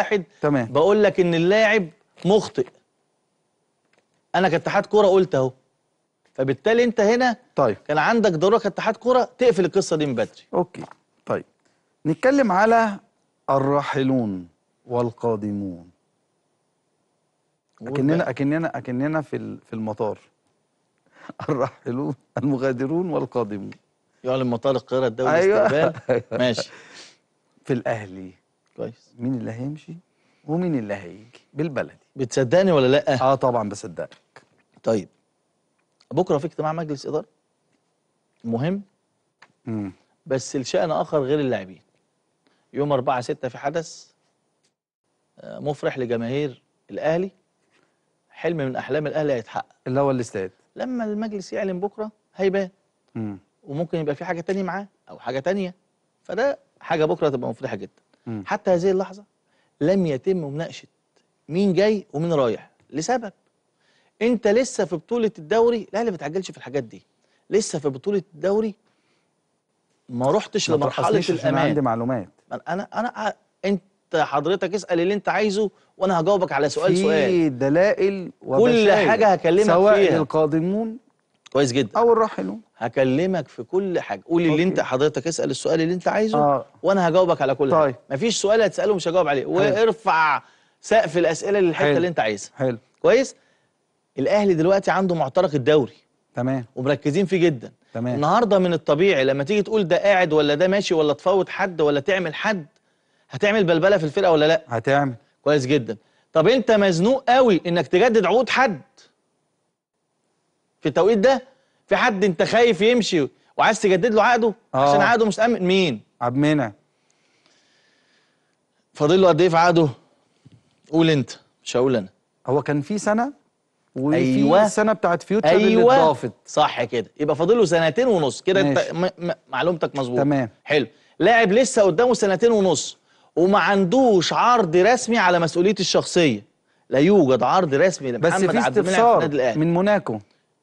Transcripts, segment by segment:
واحد تمام بقول لك ان اللاعب مخطئ انا كاتحاد كوره قلت اهو فبالتالي انت هنا طيب كان عندك ضروره كاتحاد كوره تقفل القصه دي من بدري اوكي طيب نتكلم على الراحلون والقادمون اكننا اكننا اكننا في في المطار الراحلون المغادرون والقادمون يعلن مطار القاهره الدولي أيوة. استقبال أيوه. ماشي في الاهلي كويس مين اللي هيمشي ومين اللي هيجي بالبلدي بتصدقني ولا لا اه طبعا بصدقك طيب بكره في اجتماع مجلس اداره مهم امم بس لشان اخر غير اللاعبين يوم 4 6 في حدث آه، مفرح لجماهير الاهلي حلم من احلام الاهلي هيتحقق اللي هو الاستاد لما المجلس يعلن بكره هيبان وممكن يبقى في حاجه تانية معاه او حاجه تانية فده حاجه بكره تبقى مفرحه جدا حتى هذه اللحظه لم يتم مناقشه مين جاي ومين رايح لسبب انت لسه في بطوله الدوري الاهلي ما تعجلش في الحاجات دي لسه في بطوله الدوري ما رحتش لمرحله الامان انا عندي معلومات انا انا انت حضرتك اسال اللي انت عايزه وانا هجاوبك على سؤال في سؤال في دلائل وبشائر كل حاجه هكلمك سواء فيها سواء القادمون كويس جدا او الراحل هكلمك في كل حاجه قول اللي انت حضرتك اسال السؤال اللي انت عايزه آه. وانا هجاوبك على كل طيب. حاجه مفيش سؤال هتساله مش هجاوب عليه وارفع سقف الاسئله للحته اللي انت عايزها حلو كويس الاهلي دلوقتي عنده معترك الدوري تمام ومركزين فيه جدا تمام النهارده من الطبيعي لما تيجي تقول ده قاعد ولا ده ماشي ولا تفوت حد ولا تعمل حد هتعمل بلبله في الفرقه ولا لا هتعمل كويس جدا طب انت مزنوق قوي انك تجدد عقود حد في التوقيت ده في حد انت خايف يمشي وعايز تجدد له عقده آه. عشان عقده مش امن مين عبد المنع فاضل له قد ايه في عقده قول انت مش هقول انا هو كان في سنه وفي أيوة. السنه بتاعت فيوتشر أيوة. اللي اتضافت صح كده يبقى فاضل له سنتين ونص كده انت معلومتك مظبوطه تمام حلو لاعب لسه قدامه سنتين ونص وما عندوش عرض رسمي على مسؤوليته الشخصيه لا يوجد عرض رسمي لمحمد عبد المنعم في النادي الاهلي بس في استفسار من موناكو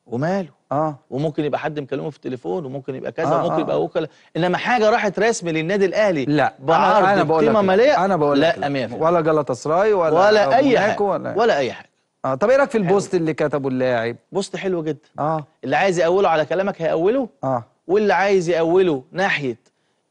وماله اه وممكن يبقى حد مكلمه في التليفون وممكن يبقى كذا آه وممكن آه. يبقى وكلاء انما حاجه راحت رسمي للنادي الاهلي لا بعرض انا بقول لك لا انا بقول لك لا 100% ولا جلطه سراي ولا ولا اي حاجه ولا, ولا اي حاجه اه طب ايه رايك في البوست حلو. اللي كتبه اللاعب بوست حلو جدا اه اللي عايز يأوله على كلامك هيأوله اه واللي عايز يأوله ناحيه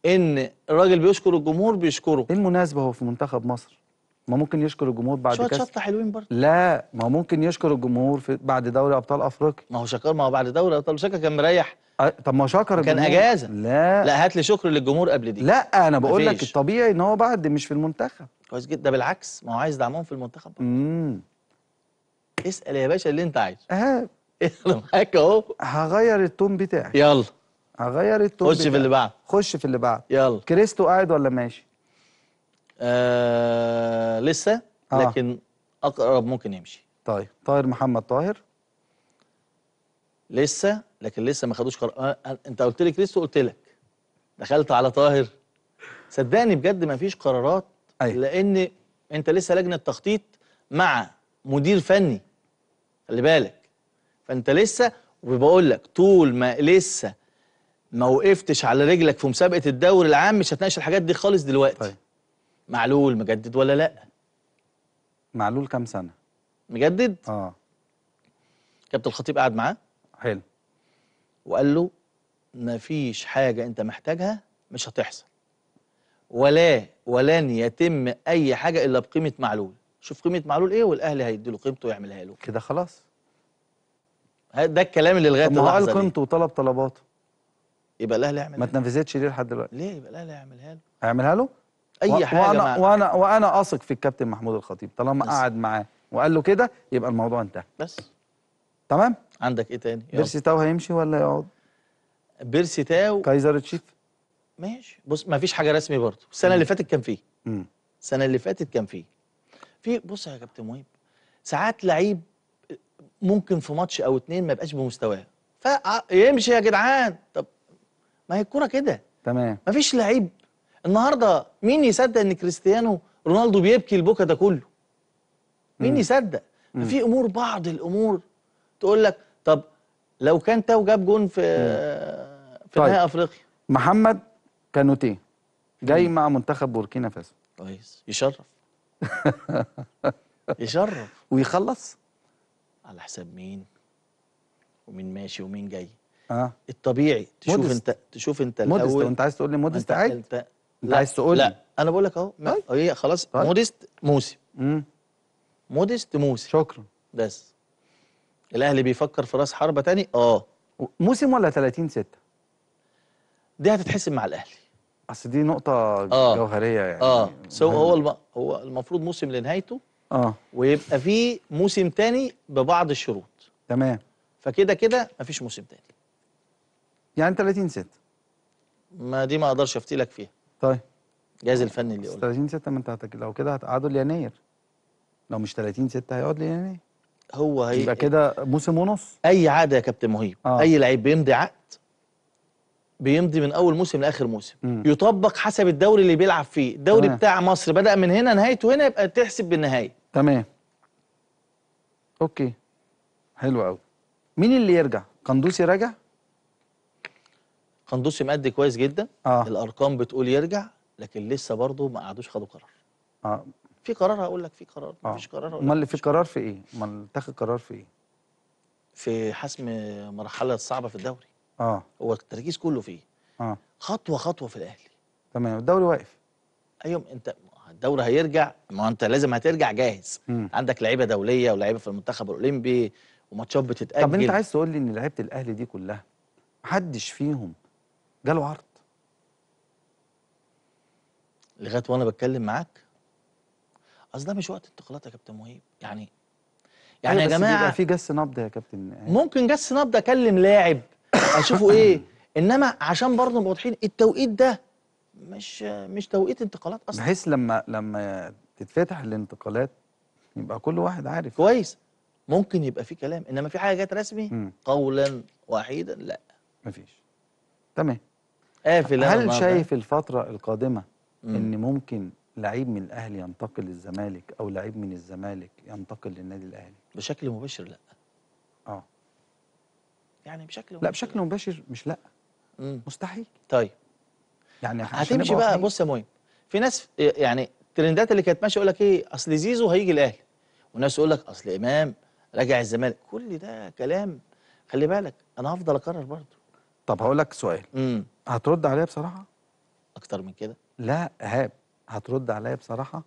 ان الراجل بيشكر الجمهور بيشكره ايه المناسبه هو في منتخب مصر ما ممكن يشكر الجمهور بعد شويه شطه حلوين برضه لا ما ممكن يشكر الجمهور في بعد دوري ابطال افريقيا ما هو شكر ما هو بعد دوري ابطال افريقيا كان مريح أه طب ما شكر كان الجمهور. اجازه لا لا هات لي شكر للجمهور قبل دي لا انا بقول لك الطبيعي ان هو بعد مش في المنتخب كويس جدا ده بالعكس ما هو عايز دعمهم في المنتخب امم اسال يا باشا اللي انت عايزه اه معاك اهو هغير التون بتاعي يلا هغير التون خش في اللي بعد خش في اللي بعد يلا كريستو قاعد ولا ماشي آه، لسه آه. لكن اقرب ممكن يمشي طيب طاهر محمد طاهر لسه لكن لسه ما خدوش قرار آه، آه، انت قلت لي كريستو قلت لك دخلت على طاهر صدقني بجد ما فيش قرارات أيه. لان انت لسه لجنه تخطيط مع مدير فني خلي بالك فانت لسه وبقول لك طول ما لسه ما وقفتش على رجلك في مسابقه الدوري العام مش هتناقش الحاجات دي خالص دلوقتي طيب. معلول مجدد ولا لا معلول كام سنه مجدد اه كابتن الخطيب قعد معاه حلو وقال له مفيش حاجه انت محتاجها مش هتحصل ولا ولن يتم اي حاجه الا بقيمه معلول شوف قيمه معلول ايه والاهلي هيدي له قيمته ويعملها له كده خلاص ده الكلام اللي لغايه اللحظه ما هو قيمته وطلب طلباته يبقى الاهلي هيعمل ما تنفذتش ليه لحد دلوقتي ليه يبقى الاهلي هيعملها له هيعملها له اي حاجه وأنا... وانا وانا اثق في الكابتن محمود الخطيب طالما قعد معاه وقال له كده يبقى الموضوع انتهى بس تمام عندك ايه تاني بيرسي تاو هيمشي ولا يقعد بيرسي تاو كايزر تشيف ماشي بص ما فيش حاجه رسمي برضه السنه اللي فاتت كان فيه السنه اللي فاتت كان فيه في بص يا كابتن مهيب ساعات لعيب ممكن في ماتش او اتنين ما يبقاش بمستواه فيمشي يا جدعان طب ما هي الكوره كده تمام مفيش لعيب النهارده مين يصدق ان كريستيانو رونالدو بيبكي البكا ده كله مين يصدق في امور بعض الامور تقول لك طب لو كان تاو جاب جون في في طيب. نهائي افريقيا محمد كانوتي جاي مم. مع منتخب بوركينا فاسو كويس يشرف يشرف ويخلص على حساب مين ومين ماشي ومين جاي اه الطبيعي تشوف مودست. انت تشوف انت الاول مودست انت عايز تقول لي مودست عادي لا عايز تقول لا انا بقول لك اهو طيب. هي أه، إيه، خلاص طيب. مودست موسي امم مودست موسي شكرا بس الاهلي بيفكر في راس حربه تاني اه موسم ولا 30 6 دي هتتحسب مع الاهلي اصل دي نقطه آه. جوهريه يعني اه سو هو الم... هو المفروض موسم لنهايته اه ويبقى في موسم تاني ببعض الشروط تمام فكده كده مفيش موسم تاني يعني 30 6 ما دي ما اقدرش افتي لك فيها طيب الجهاز الفني اللي يقول 30 6 ما انت لو كده هتقعدوا ليناير لو مش 30 6 هيقعد ليناير هو هي يبقى كده موسم ونص اي عقد يا كابتن مهيب آه. اي لعيب بيمضي عقد بيمضي من اول موسم لاخر موسم مم. يطبق حسب الدوري اللي بيلعب فيه الدوري بتاع مصر بدا من هنا نهايته هنا يبقى تحسب بالنهايه تمام اوكي حلو قوي مين اللي يرجع قندوسي راجع فندوسي مادي كويس جدا آه. الارقام بتقول يرجع لكن لسه برضه ما قعدوش خدوا قرار اه في قرار هقول لك في قرار آه. مفيش قرار امال اللي في قرار في ايه امال اتخذ قرار في ايه في حسم مرحله صعبه في الدوري اه هو التركيز كله فيه اه خطوه خطوه في الاهلي تمام الدوري واقف ايوه انت الدوري هيرجع ما انت لازم هترجع جاهز م. عندك لعيبه دوليه ولاعيبه في المنتخب الاولمبي وماتشات بتتاجل طب انت عايز تقول لي ان لعيبه الاهلي دي كلها محدش فيهم جاله عرض لغايه وانا بتكلم معاك اصل ده مش وقت انتقالات يا كابتن مهيب يعني يعني أيوة، يا جماعه بيبقى في جس نبض يا كابتن ممكن جس نبض اكلم لاعب اشوفه ايه انما عشان برضه نبقى واضحين التوقيت ده مش مش توقيت انتقالات اصلا بحيث لما لما تتفتح الانتقالات يبقى كل واحد عارف كويس ممكن يبقى في كلام انما في حاجه جت رسمي قولا وحيدا لا مفيش تمام قافل هل شايف الفتره القادمه مم. ان ممكن لعيب من الاهلي ينتقل للزمالك او لعيب من الزمالك ينتقل للنادي الاهلي بشكل مباشر لا اه يعني بشكل مباشر لا بشكل مباشر مش لا مم. مستحيل طيب يعني هتمشي بقى بص يا مهم في ناس يعني الترندات اللي كانت ماشيه يقول لك ايه اصل زيزو هيجي الاهلي وناس يقول لك اصل امام راجع الزمالك كل ده كلام خلي بالك انا هفضل اكرر برضه طب هقول لك سؤال امم هترد عليا بصراحه اكتر من كده لا ايهاب هترد عليا بصراحه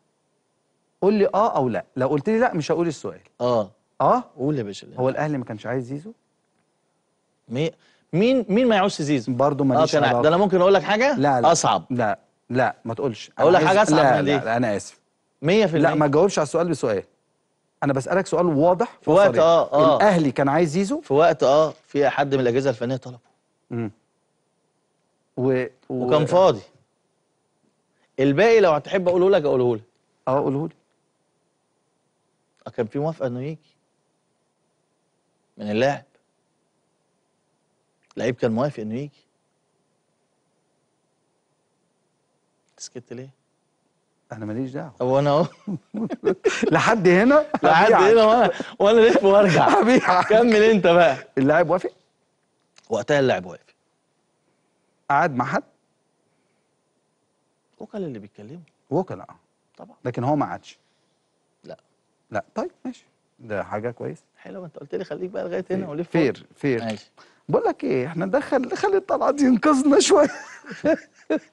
قول لي اه او لا لو قلت لي لا مش هقول السؤال اه اه قول يا باشا هو الاهلي ما كانش عايز زيزو مي... مين مين ما يعوزش زيزو برضه آه، ماليش اه ده انا ممكن اقول لك حاجه لا لا اصعب لا لا ما تقولش اقول لك حاجه اصعب لا, من لا, لا انا اسف 100% لا ما تجاوبش على السؤال بسؤال انا بسالك سؤال واضح في وقت اه اه الاهلي كان عايز زيزو في وقت اه في حد من الاجهزه الفنيه طلبه امم و... و... وكان فاضي الباقي لو هتحب اقوله لك اقوله لك اه قوله لي أه، كان في موافقه انه يجي من اللاعب اللعيب كان موافق انه يجي سكت ليه؟ انا ماليش دعوه هو انا اهو لحد هنا لحد هنا وانا وانا لف وارجع كمل انت بقى اللاعب وافق؟ وقتها اللاعب وافق قعد مع حد وكل اللي بيتكلموا اه طبعا لكن هو ما قعدش لا لا طيب ماشي ده حاجه كويس حلو انت قلت لي خليك بقى لغايه هنا ولف فير فير ماشي بقول لك ايه احنا ندخل الطلعه دي ينقذنا شويه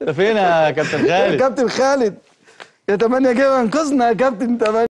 ده فين يا كابتن خالد يا كابتن خالد يا 8 جاي انقذنا يا كابتن 8